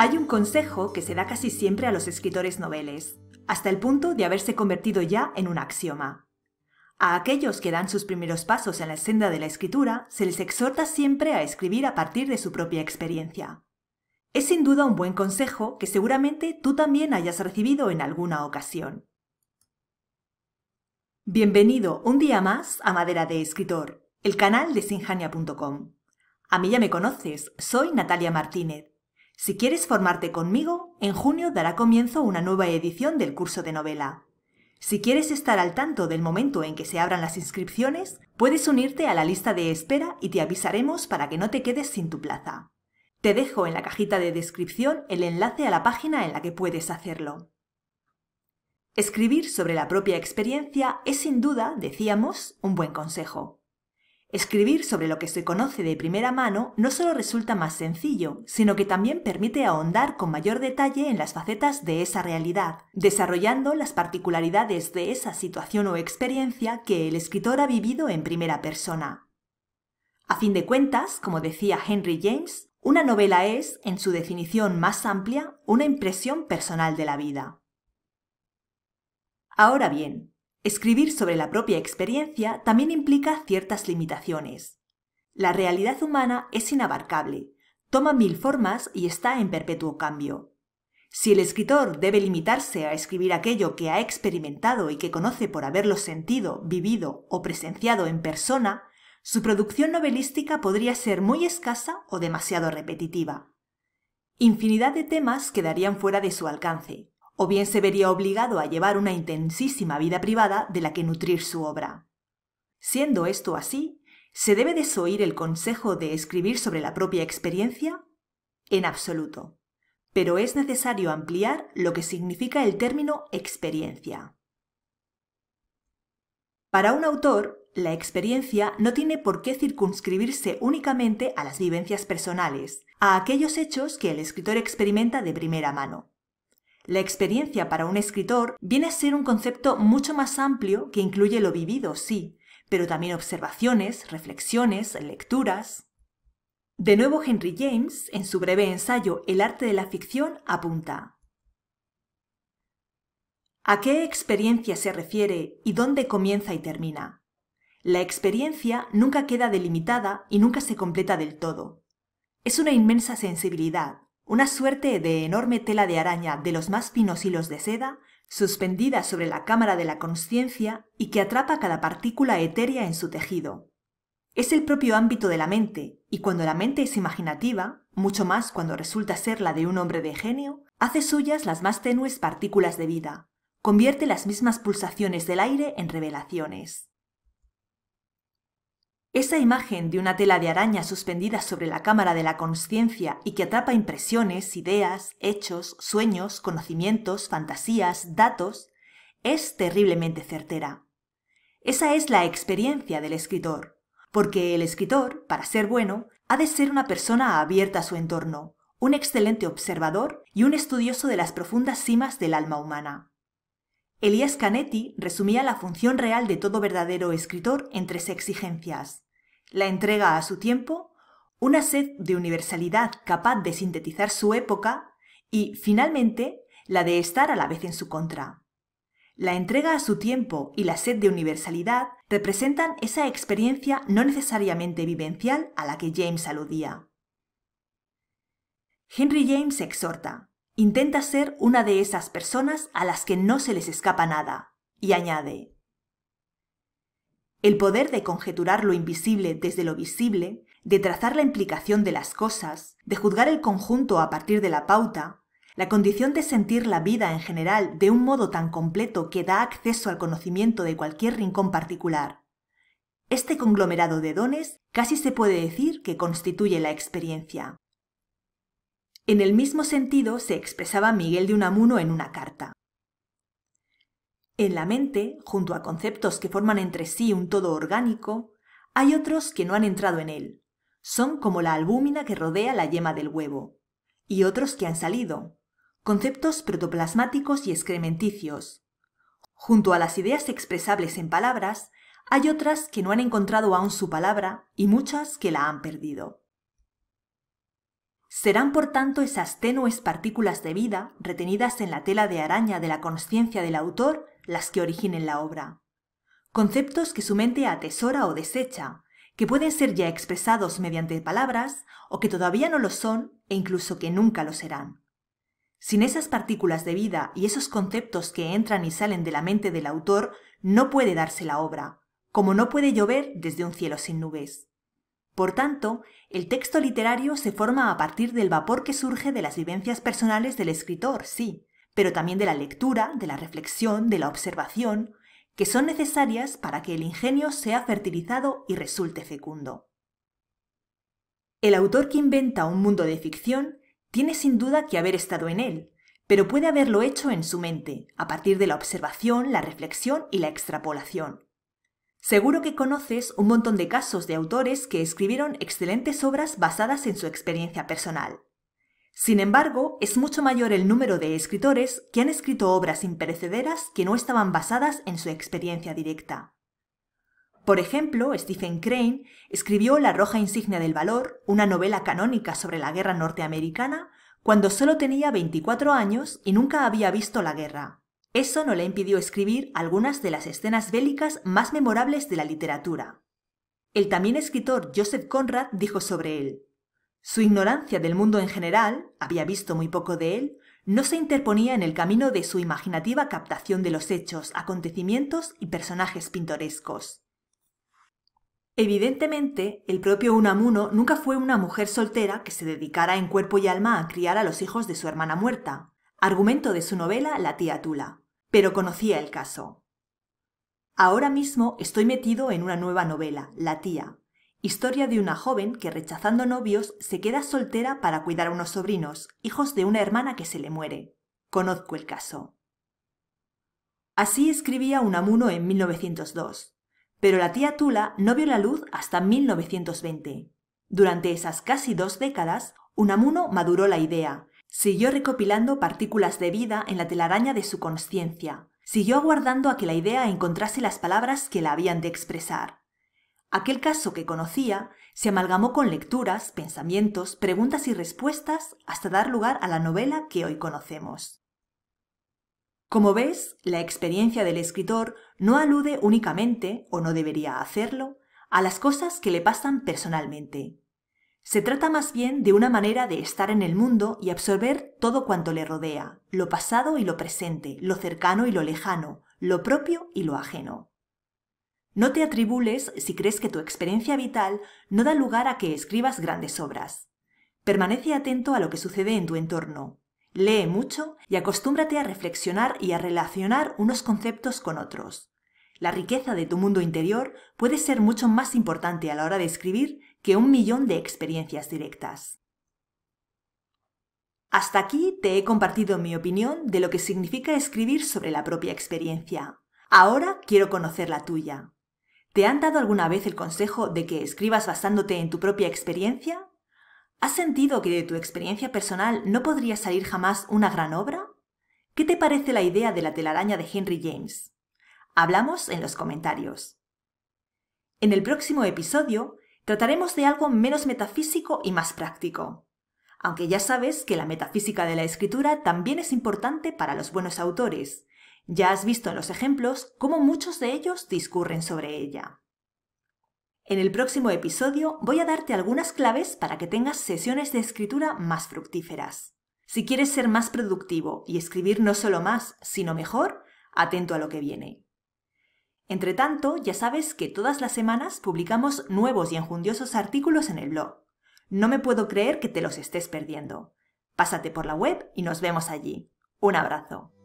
Hay un consejo que se da casi siempre a los escritores noveles, hasta el punto de haberse convertido ya en un axioma. A aquellos que dan sus primeros pasos en la senda de la escritura se les exhorta siempre a escribir a partir de su propia experiencia. Es sin duda un buen consejo que seguramente tú también hayas recibido en alguna ocasión. Bienvenido un día más a Madera de Escritor, el canal de sinjania.com. A mí ya me conoces, soy Natalia Martínez si quieres formarte conmigo, en junio dará comienzo una nueva edición del curso de novela. Si quieres estar al tanto del momento en que se abran las inscripciones, puedes unirte a la lista de espera y te avisaremos para que no te quedes sin tu plaza. Te dejo en la cajita de descripción el enlace a la página en la que puedes hacerlo. Escribir sobre la propia experiencia es sin duda, decíamos, un buen consejo. Escribir sobre lo que se conoce de primera mano no solo resulta más sencillo, sino que también permite ahondar con mayor detalle en las facetas de esa realidad, desarrollando las particularidades de esa situación o experiencia que el escritor ha vivido en primera persona. A fin de cuentas, como decía Henry James, una novela es, en su definición más amplia, una impresión personal de la vida. Ahora bien, Escribir sobre la propia experiencia también implica ciertas limitaciones. La realidad humana es inabarcable, toma mil formas y está en perpetuo cambio. Si el escritor debe limitarse a escribir aquello que ha experimentado y que conoce por haberlo sentido, vivido o presenciado en persona, su producción novelística podría ser muy escasa o demasiado repetitiva. Infinidad de temas quedarían fuera de su alcance o bien se vería obligado a llevar una intensísima vida privada de la que nutrir su obra. Siendo esto así, ¿se debe desoír el consejo de escribir sobre la propia experiencia? En absoluto. Pero es necesario ampliar lo que significa el término experiencia. Para un autor, la experiencia no tiene por qué circunscribirse únicamente a las vivencias personales, a aquellos hechos que el escritor experimenta de primera mano. La experiencia para un escritor viene a ser un concepto mucho más amplio que incluye lo vivido, sí, pero también observaciones, reflexiones, lecturas. De nuevo, Henry James, en su breve ensayo El arte de la ficción, apunta. ¿A qué experiencia se refiere y dónde comienza y termina? La experiencia nunca queda delimitada y nunca se completa del todo. Es una inmensa sensibilidad, una suerte de enorme tela de araña de los más finos hilos de seda, suspendida sobre la cámara de la conciencia y que atrapa cada partícula etérea en su tejido. Es el propio ámbito de la mente, y cuando la mente es imaginativa, mucho más cuando resulta ser la de un hombre de genio, hace suyas las más tenues partículas de vida, convierte las mismas pulsaciones del aire en revelaciones. Esa imagen de una tela de araña suspendida sobre la cámara de la conciencia y que atrapa impresiones, ideas, hechos, sueños, conocimientos, fantasías, datos, es terriblemente certera. Esa es la experiencia del escritor, porque el escritor, para ser bueno, ha de ser una persona abierta a su entorno, un excelente observador y un estudioso de las profundas cimas del alma humana. Elías Canetti resumía la función real de todo verdadero escritor en tres exigencias la entrega a su tiempo, una sed de universalidad capaz de sintetizar su época y, finalmente, la de estar a la vez en su contra. La entrega a su tiempo y la sed de universalidad representan esa experiencia no necesariamente vivencial a la que James aludía. Henry James exhorta, intenta ser una de esas personas a las que no se les escapa nada, y añade, el poder de conjeturar lo invisible desde lo visible, de trazar la implicación de las cosas, de juzgar el conjunto a partir de la pauta, la condición de sentir la vida en general de un modo tan completo que da acceso al conocimiento de cualquier rincón particular. Este conglomerado de dones casi se puede decir que constituye la experiencia. En el mismo sentido se expresaba Miguel de Unamuno en una carta. En la mente, junto a conceptos que forman entre sí un todo orgánico, hay otros que no han entrado en él. Son como la albúmina que rodea la yema del huevo. Y otros que han salido. Conceptos protoplasmáticos y excrementicios. Junto a las ideas expresables en palabras, hay otras que no han encontrado aún su palabra y muchas que la han perdido. Serán por tanto esas tenues partículas de vida retenidas en la tela de araña de la conciencia del autor las que originen la obra. Conceptos que su mente atesora o desecha, que pueden ser ya expresados mediante palabras o que todavía no lo son e incluso que nunca lo serán. Sin esas partículas de vida y esos conceptos que entran y salen de la mente del autor, no puede darse la obra, como no puede llover desde un cielo sin nubes. Por tanto, el texto literario se forma a partir del vapor que surge de las vivencias personales del escritor, sí, pero también de la lectura, de la reflexión, de la observación, que son necesarias para que el ingenio sea fertilizado y resulte fecundo. El autor que inventa un mundo de ficción tiene sin duda que haber estado en él, pero puede haberlo hecho en su mente, a partir de la observación, la reflexión y la extrapolación. Seguro que conoces un montón de casos de autores que escribieron excelentes obras basadas en su experiencia personal. Sin embargo, es mucho mayor el número de escritores que han escrito obras imperecederas que no estaban basadas en su experiencia directa. Por ejemplo, Stephen Crane escribió La Roja Insignia del Valor, una novela canónica sobre la guerra norteamericana, cuando solo tenía 24 años y nunca había visto la guerra. Eso no le impidió escribir algunas de las escenas bélicas más memorables de la literatura. El también escritor Joseph Conrad dijo sobre él, su ignorancia del mundo en general, había visto muy poco de él, no se interponía en el camino de su imaginativa captación de los hechos, acontecimientos y personajes pintorescos. Evidentemente, el propio Unamuno nunca fue una mujer soltera que se dedicara en cuerpo y alma a criar a los hijos de su hermana muerta, argumento de su novela La tía Tula, pero conocía el caso. Ahora mismo estoy metido en una nueva novela, La tía, Historia de una joven que rechazando novios se queda soltera para cuidar a unos sobrinos, hijos de una hermana que se le muere. Conozco el caso. Así escribía Unamuno en 1902, pero la tía Tula no vio la luz hasta 1920. Durante esas casi dos décadas, Unamuno maduró la idea, siguió recopilando partículas de vida en la telaraña de su conciencia, siguió aguardando a que la idea encontrase las palabras que la habían de expresar. Aquel caso que conocía se amalgamó con lecturas, pensamientos, preguntas y respuestas hasta dar lugar a la novela que hoy conocemos. Como ves, la experiencia del escritor no alude únicamente, o no debería hacerlo, a las cosas que le pasan personalmente. Se trata más bien de una manera de estar en el mundo y absorber todo cuanto le rodea, lo pasado y lo presente, lo cercano y lo lejano, lo propio y lo ajeno. No te atribules si crees que tu experiencia vital no da lugar a que escribas grandes obras. Permanece atento a lo que sucede en tu entorno. Lee mucho y acostúmbrate a reflexionar y a relacionar unos conceptos con otros. La riqueza de tu mundo interior puede ser mucho más importante a la hora de escribir que un millón de experiencias directas. Hasta aquí te he compartido mi opinión de lo que significa escribir sobre la propia experiencia. Ahora quiero conocer la tuya. ¿Te han dado alguna vez el consejo de que escribas basándote en tu propia experiencia? ¿Has sentido que de tu experiencia personal no podría salir jamás una gran obra? ¿Qué te parece la idea de la telaraña de Henry James? Hablamos en los comentarios. En el próximo episodio trataremos de algo menos metafísico y más práctico. Aunque ya sabes que la metafísica de la escritura también es importante para los buenos autores, ya has visto en los ejemplos cómo muchos de ellos discurren sobre ella. En el próximo episodio voy a darte algunas claves para que tengas sesiones de escritura más fructíferas. Si quieres ser más productivo y escribir no solo más, sino mejor, atento a lo que viene. Entre tanto, ya sabes que todas las semanas publicamos nuevos y enjundiosos artículos en el blog. No me puedo creer que te los estés perdiendo. Pásate por la web y nos vemos allí. Un abrazo.